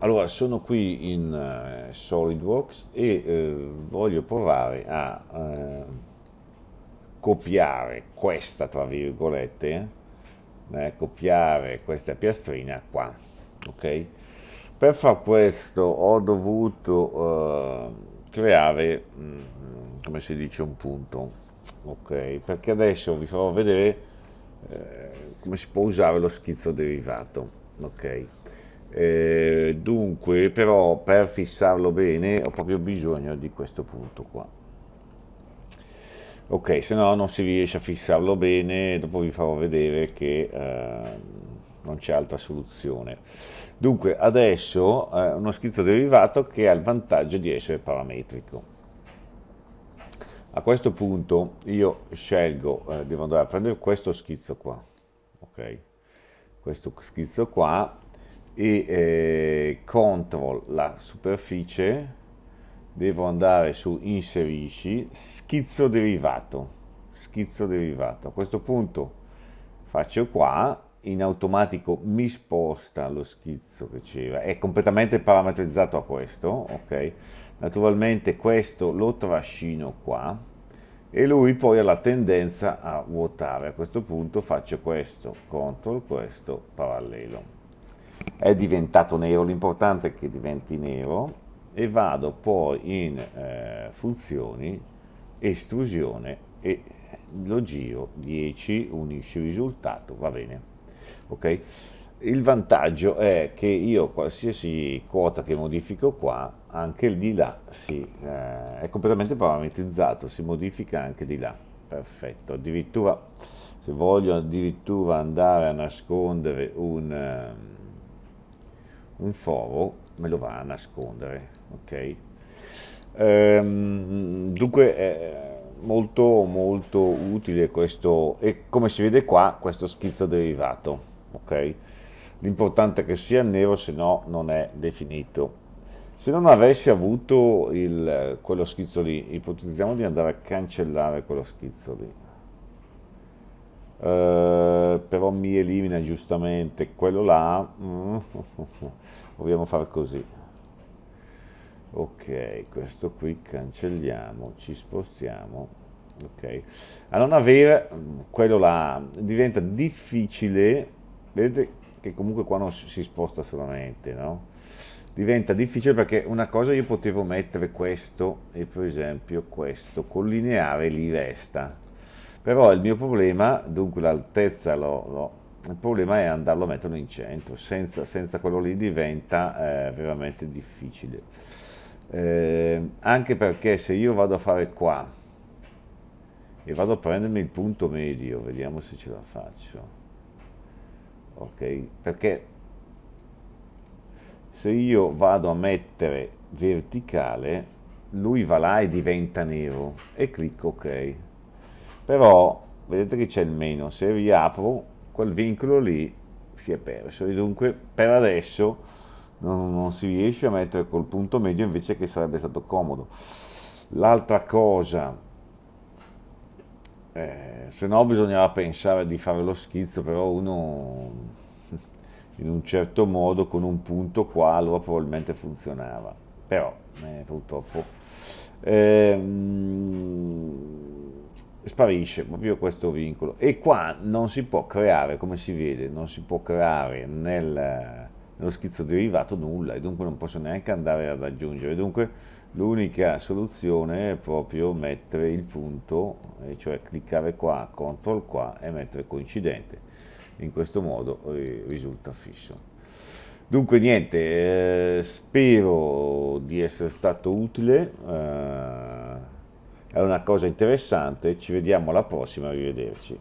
Allora, sono qui in uh, SolidWorks e uh, voglio provare a uh, copiare questa, tra virgolette, eh, copiare questa piastrina qua, ok? Per far questo ho dovuto creare, mh, mm, come si dice, un punto, ok? Perché adesso vi farò vedere come si può usare lo schizzo derivato, ok? eh, dunque però per fissarlo bene ho proprio bisogno di questo punto qua ok se no non si riesce a fissarlo bene dopo vi farò vedere che eh, non c'è altra soluzione dunque adesso eh, uno scritto derivato che ha il vantaggio di essere parametrico a questo punto io scelgo eh, devo andare a prendere questo schizzo qua ok questo schizzo qua e eh, control la superficie devo andare su inserisci schizzo derivato schizzo derivato a questo punto faccio qua in automatico mi sposta lo schizzo che c'era è completamente parametrizzato a questo ok naturalmente questo lo trascino qua e lui poi ha la tendenza a vuotare a questo punto faccio questo control questo parallelo è diventato nero, l'importante è che diventi nero e vado poi in eh, funzioni, estrusione e lo giro 10, unisci risultato, va bene. Ok? Il vantaggio è che io qualsiasi quota che modifico qua, anche il di là si, eh, è completamente parametrizzato, si modifica anche di là. Perfetto, addirittura se voglio addirittura andare a nascondere un... Ehm, un foro me lo va a nascondere, ok? Ehm, dunque è eh, molto molto utile questo, e come si vede qua, questo schizzo derivato, ok? L'importante è che sia nero, se no non è definito. Se non avessi avuto il, quello schizzo lì, ipotizziamo di andare a cancellare quello schizzo lì, eh, però mi elimina giustamente quello là, dobbiamo mm, far così. Ok, questo qui cancelliamo, ci spostiamo. Ok, a non avere mm, quello là diventa difficile, vedete che comunque qua non si sposta solamente, no? diventa difficile perché una cosa io potevo mettere questo e per esempio questo, collineare lì resta. Però il mio problema, dunque l'altezza, lo, lo, il problema è andarlo a metterlo in centro, senza, senza quello lì diventa eh, veramente difficile. Eh, anche perché se io vado a fare qua e vado a prendermi il punto medio, vediamo se ce la faccio. Ok, perché se io vado a mettere verticale, lui va là e diventa nero e clicco ok però vedete che c'è il meno, se riapro quel vincolo lì si è perso e dunque per adesso non, non si riesce a mettere col punto medio invece che sarebbe stato comodo. L'altra cosa eh, se no bisognava pensare di fare lo schizzo, però uno in un certo modo con un punto qua allora probabilmente funzionava, però eh, purtroppo. Eh, sparisce proprio questo vincolo e qua non si può creare come si vede non si può creare nel, nello schizzo derivato nulla e dunque non posso neanche andare ad aggiungere dunque l'unica soluzione è proprio mettere il punto cioè cliccare qua control qua e mettere coincidente in questo modo risulta fisso dunque niente eh, spero di essere stato utile eh, è una cosa interessante, ci vediamo alla prossima, arrivederci.